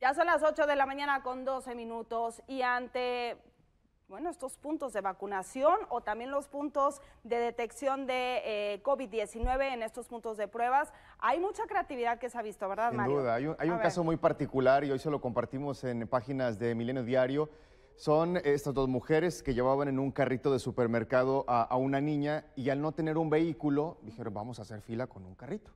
Ya son las 8 de la mañana con 12 minutos y ante bueno, estos puntos de vacunación o también los puntos de detección de eh, COVID-19 en estos puntos de pruebas. Hay mucha creatividad que se ha visto, ¿verdad, Mario? Sin duda, hay un, caso muy particular y hoy se lo compartimos en páginas de Milenio Diario. Son estas dos mujeres que llevaban en un carrito de supermercado a, una niña y al no tener un vehículo dijeron, vamos a hacer fila con un carrito.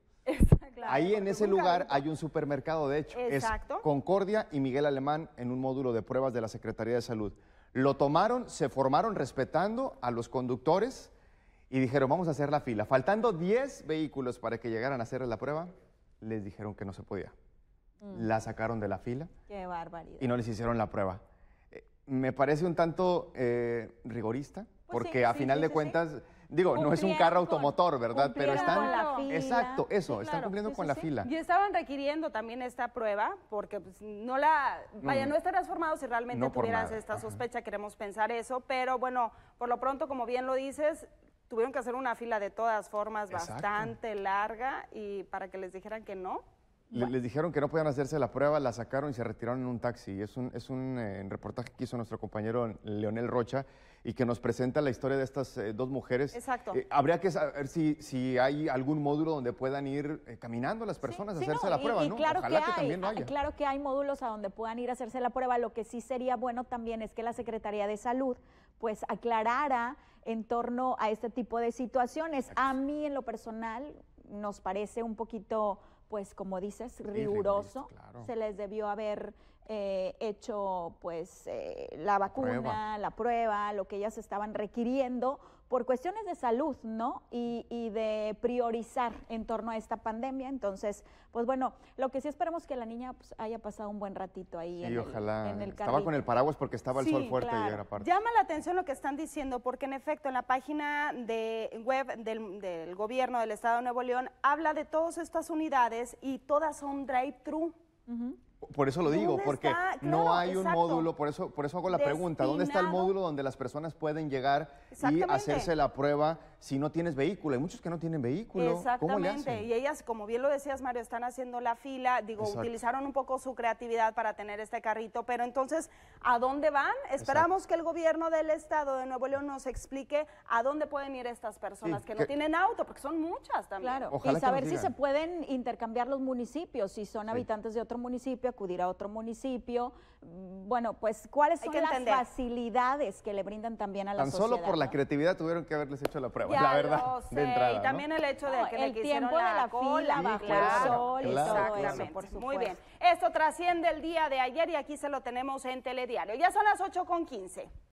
Ahí en ese lugar hay un supermercado, de hecho. Es Concordia y Miguel Alemán en un módulo de pruebas de la Secretaría de Salud. Lo tomaron, se formaron respetando a los conductores y dijeron, vamos a hacer la fila. Faltando 10 vehículos para que llegaran a hacer la prueba, les dijeron que no se podía. Mm. La sacaron de la fila. Qué barbaridad. Y no les hicieron la prueba. Eh, me parece un tanto eh, rigorista, pues porque a final de cuentas Digo, no es un carro automotor, ¿verdad? Pero están. Exacto, eso, están cumpliendo con la fila. Y estaban requiriendo también esta prueba, porque pues, no la. Vaya, no, estarás formado si realmente tuvieras esta sospecha, queremos pensar eso, pero bueno, por lo pronto, como bien lo dices, tuvieron que hacer una fila de todas formas bastante larga y para que les dijeran que no. Les dijeron que no podían hacerse la prueba, la sacaron y se retiraron en un taxi. Es un, es un eh, reportaje que hizo nuestro compañero Leonel Rocha y que nos presenta la historia de estas eh, dos mujeres. Exacto. Eh, habría que saber si, si hay algún módulo donde puedan ir caminando las personas a hacerse la prueba, ¿no? Claro Ojalá que, también haya. Claro que hay módulos a donde puedan ir a hacerse la prueba. Lo que sí sería bueno también es que la Secretaría de Salud pues aclarara en torno a este tipo de situaciones. A mí en lo personal nos parece un poquito pues como dices, riguroso. Se les debió haber eh, hecho pues eh, la vacuna, la prueba, lo que ellas estaban requiriendo por cuestiones de salud, ¿no? Y, de priorizar en torno a esta pandemia. Entonces, pues bueno, lo que sí esperamos que la niña pues, haya pasado un buen ratito ahí. en ojalá. El, estaba con el paraguas porque estaba el sol fuerte y era parte. Llama la atención lo que están diciendo porque en efecto en la página de web del, gobierno del Estado de Nuevo León habla de todas estas unidades y todas son drive-thru. Por eso lo digo, porque no hay un módulo, por eso, por eso hago la pregunta, ¿dónde está el módulo donde las personas pueden llegar y hacerse la prueba si no tienes vehículo? Hay muchos que no tienen vehículo. Exactamente, y ellas, como bien lo decías Mario, están haciendo la fila, digo, utilizaron un poco su creatividad para tener este carrito, pero entonces, ¿a dónde van? Esperamos que el gobierno del estado de Nuevo León nos explique a dónde pueden ir estas personas que, no tienen auto, porque son muchas también. Claro, y saber si se pueden intercambiar los municipios, si son habitantes de otro municipio acudir a otro municipio. Mm, bueno, pues, ¿cuáles son las facilidades que le brindan también a la sociedad? Tan solo por la creatividad tuvieron que haberles hecho la prueba, la verdad. y también el hecho de que el le tiempo la cola, fila bajo el sol y todo por supuesto. Muy bien. Esto trasciende el día de ayer y aquí se lo tenemos en Telediario. Ya son las 8 con 15.